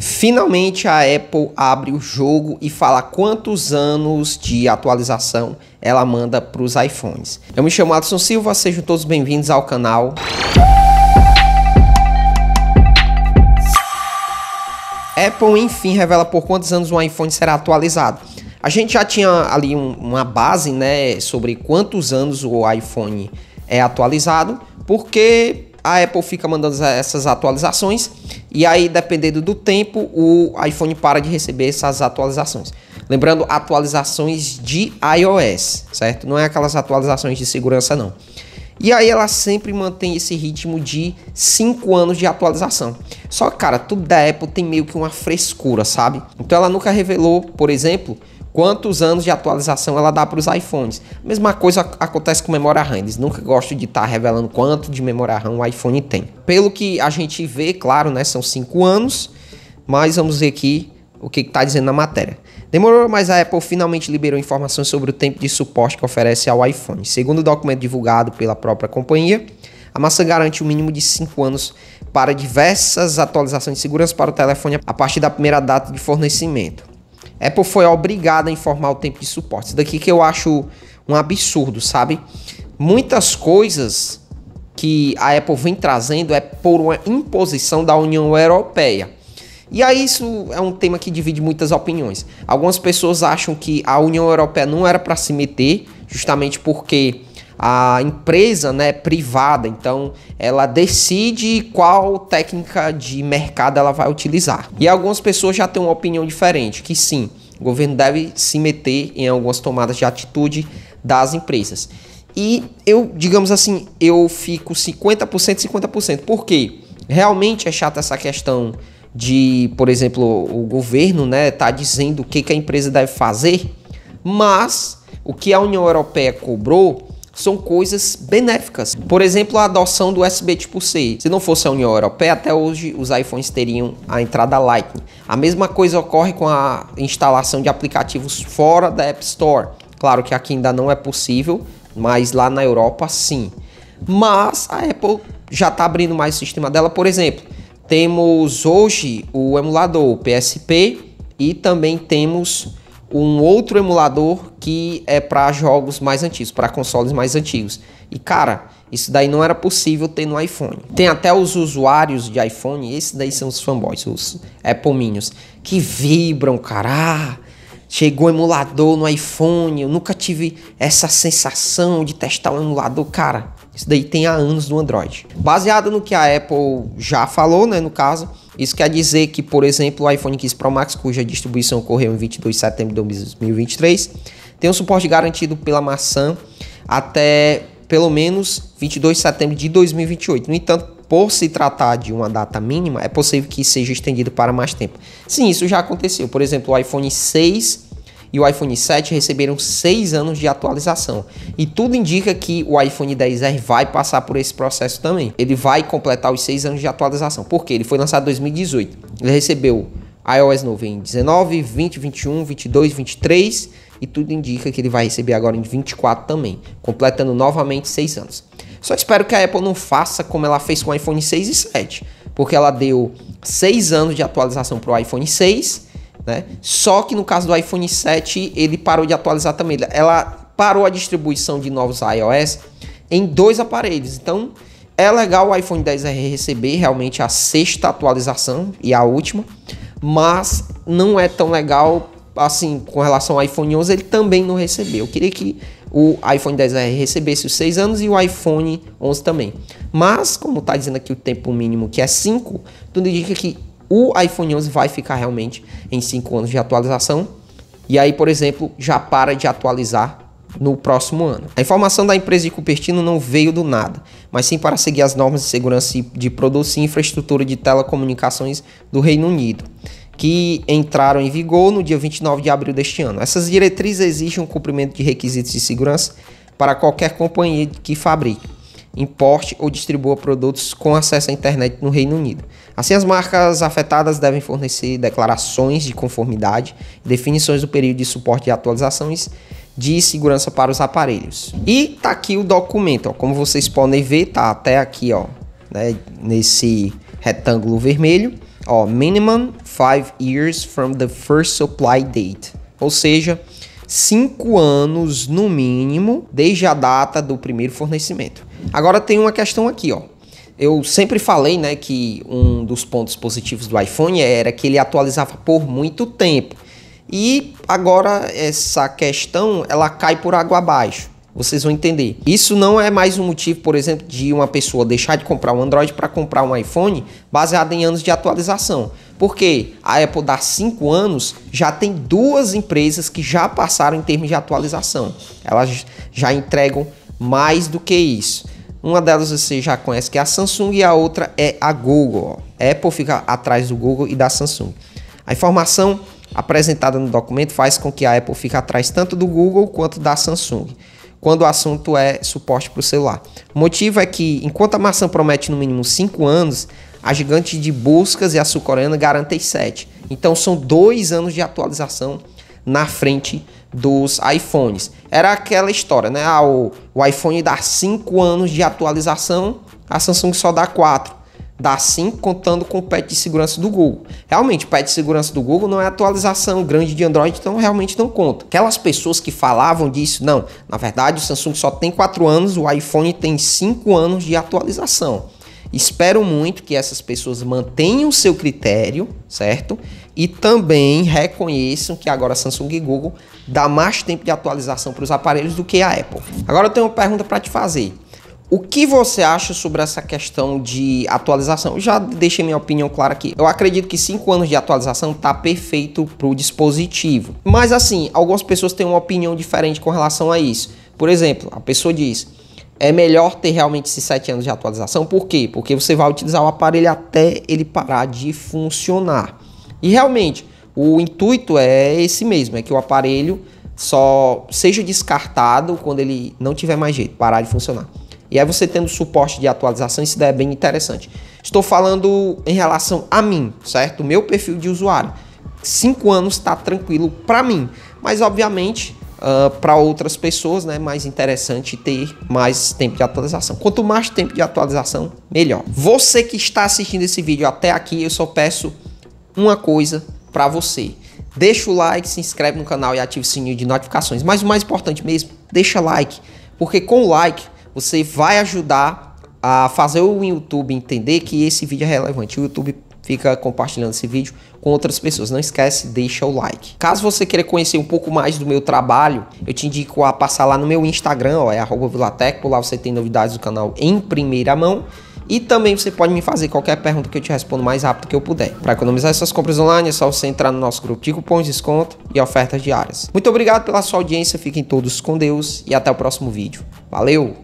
Finalmente a Apple abre o jogo e fala quantos anos de atualização ela manda para os iPhones. Eu me chamo Adson Silva, sejam todos bem-vindos ao canal. Apple enfim revela por quantos anos um iPhone será atualizado. A gente já tinha ali um, uma base, né, sobre quantos anos o iPhone é atualizado, porque a Apple fica mandando essas atualizações e aí, dependendo do tempo, o iPhone para de receber essas atualizações. Lembrando, atualizações de iOS, certo? Não é aquelas atualizações de segurança, não. E aí ela sempre mantém esse ritmo de 5 anos de atualização. Só que, cara, tudo da Apple tem meio que uma frescura, sabe? Então ela nunca revelou, por exemplo, quantos anos de atualização ela dá para os iPhones. Mesma coisa acontece com memória RAM, eles nunca gostam de estar tá revelando quanto de memória RAM o iPhone tem. Pelo que a gente vê, claro, né, são cinco anos, mas vamos ver aqui o que está dizendo na matéria. Demorou, mas a Apple finalmente liberou informações sobre o tempo de suporte que oferece ao iPhone. Segundo o documento divulgado pela própria companhia, a maçã garante o um mínimo de 5 anos para diversas atualizações de segurança para o telefone a partir da primeira data de fornecimento. Apple foi obrigada a informar o tempo de suporte. Isso daqui que eu acho um absurdo, sabe? Muitas coisas que a Apple vem trazendo é por uma imposição da União Europeia. E aí isso é um tema que divide muitas opiniões. Algumas pessoas acham que a União Europeia não era para se meter, justamente porque a empresa né, é privada, então ela decide qual técnica de mercado ela vai utilizar. E algumas pessoas já têm uma opinião diferente, que sim, o governo deve se meter em algumas tomadas de atitude das empresas. E eu, digamos assim, eu fico 50% 50%. Por quê? Realmente é chata essa questão de, por exemplo, o governo, né, tá dizendo o que, que a empresa deve fazer, mas o que a União Europeia cobrou são coisas benéficas. Por exemplo, a adoção do USB tipo C. Se não fosse a União Europeia, até hoje os iPhones teriam a entrada Lightning. A mesma coisa ocorre com a instalação de aplicativos fora da App Store. Claro que aqui ainda não é possível, mas lá na Europa sim. Mas a Apple já está abrindo mais o sistema dela, por exemplo. Temos hoje o emulador PSP e também temos um outro emulador que é para jogos mais antigos, para consoles mais antigos. E cara, isso daí não era possível ter no iPhone. Tem até os usuários de iPhone, esses daí são os fanboys, os Apple Minions, que vibram, cara. Ah, chegou emulador no iPhone, eu nunca tive essa sensação de testar um emulador, cara. Isso daí tem há anos no Android. Baseado no que a Apple já falou, né, no caso, isso quer dizer que, por exemplo, o iPhone 15 Pro Max, cuja distribuição ocorreu em 22 de setembro de 2023, tem um suporte garantido pela maçã até pelo menos 22 de setembro de 2028. No entanto, por se tratar de uma data mínima, é possível que seja estendido para mais tempo. Sim, isso já aconteceu. Por exemplo, o iPhone 6 e o iPhone 7 receberam 6 anos de atualização. E tudo indica que o iPhone 10R vai passar por esse processo também. Ele vai completar os 6 anos de atualização. Por quê? Ele foi lançado em 2018. Ele recebeu iOS 9 em 19, 20, 21, 22, 23 e tudo indica que ele vai receber agora em 24 também, completando novamente 6 anos. Só espero que a Apple não faça como ela fez com o iPhone 6 e 7, porque ela deu 6 anos de atualização para o iPhone 6 né? Só que no caso do iPhone 7, ele parou de atualizar também. Ela parou a distribuição de novos iOS em dois aparelhos. Então, é legal o iPhone 10R receber realmente a sexta atualização e a última, mas não é tão legal assim com relação ao iPhone 11, ele também não recebeu. Eu queria que o iPhone 10R recebesse os 6 anos e o iPhone 11 também. Mas, como está dizendo aqui o tempo mínimo que é 5, tudo indica que o iPhone 11 vai ficar realmente em 5 anos de atualização. E aí, por exemplo, já para de atualizar no próximo ano. A informação da empresa de Cupertino não veio do nada, mas sim para seguir as normas de segurança de produtos e infraestrutura de telecomunicações do Reino Unido, que entraram em vigor no dia 29 de abril deste ano. Essas diretrizes exigem o um cumprimento de requisitos de segurança para qualquer companhia que fabrique importe ou distribua produtos com acesso à internet no Reino Unido. Assim, as marcas afetadas devem fornecer declarações de conformidade, definições do período de suporte de atualizações de segurança para os aparelhos. E tá aqui o documento, ó, como vocês podem ver, tá até aqui, ó, né, nesse retângulo vermelho, ó, minimum five years from the first supply date, ou seja, cinco anos no mínimo desde a data do primeiro fornecimento. Agora tem uma questão aqui, ó. Eu sempre falei, né, que um dos pontos positivos do iPhone era que ele atualizava por muito tempo. E agora essa questão, ela cai por água abaixo. Vocês vão entender. Isso não é mais um motivo, por exemplo, de uma pessoa deixar de comprar um Android para comprar um iPhone baseado em anos de atualização. Porque a Apple dá 5 anos, já tem duas empresas que já passaram em termos de atualização. Elas já entregam mais do que isso. Uma delas você já conhece que é a Samsung e a outra é a Google. A Apple fica atrás do Google e da Samsung. A informação apresentada no documento faz com que a Apple fique atrás tanto do Google quanto da Samsung, quando o assunto é suporte para o celular. O motivo é que, enquanto a maçã promete no mínimo 5 anos, a gigante de buscas e a sul-coreana garantem 7. Então são dois anos de atualização na frente dos iPhones. Era aquela história, né? Ah, o, o iPhone dá 5 anos de atualização, a Samsung só dá 4 dá 5 contando com o patch de segurança do Google. Realmente, o patch de segurança do Google não é atualização grande de Android, então realmente não conta. Aquelas pessoas que falavam disso, não, na verdade o Samsung só tem 4 anos, o iPhone tem 5 anos de atualização. Espero muito que essas pessoas mantenham o seu critério, certo? E também reconheçam que agora Samsung e Google dá mais tempo de atualização para os aparelhos do que a Apple. Agora eu tenho uma pergunta para te fazer. O que você acha sobre essa questão de atualização? Eu já deixei minha opinião clara aqui. Eu acredito que 5 anos de atualização tá perfeito para o dispositivo. Mas assim, algumas pessoas têm uma opinião diferente com relação a isso. Por exemplo, a pessoa diz: é melhor ter realmente esses 7 anos de atualização. Por quê? Porque você vai utilizar o aparelho até ele parar de funcionar. E realmente, o intuito é esse mesmo, é que o aparelho só seja descartado quando ele não tiver mais jeito, parar de funcionar. E aí você tendo suporte de atualização, isso daí é bem interessante. Estou falando em relação a mim, certo? O meu perfil de usuário. 5 anos está tranquilo para mim, mas obviamente uh, ah, para outras pessoas, né? Mais interessante ter mais tempo de atualização. Quanto mais tempo de atualização, melhor. Você que está assistindo esse vídeo até aqui, eu só peço uma coisa para você. Deixa o like, se inscreve no canal e ativa o sininho de notificações. Mas o mais importante mesmo, deixa like, porque com o like você vai ajudar a fazer o YouTube entender que esse vídeo é relevante. O YouTube fica compartilhando esse vídeo com outras pessoas. Não esquece, deixa o like. Caso você queira conhecer um pouco mais do meu trabalho, eu te indico a passar lá no meu Instagram, ó, é @vilatec, por lá você tem novidades do canal em primeira mão. E também você pode me fazer qualquer pergunta que eu te respondo mais rápido que eu puder. Para economizar essas compras online é só você entrar no nosso grupo de cupons, desconto e ofertas diárias. Muito obrigado pela sua audiência, fiquem todos com Deus e até o próximo vídeo. Valeu!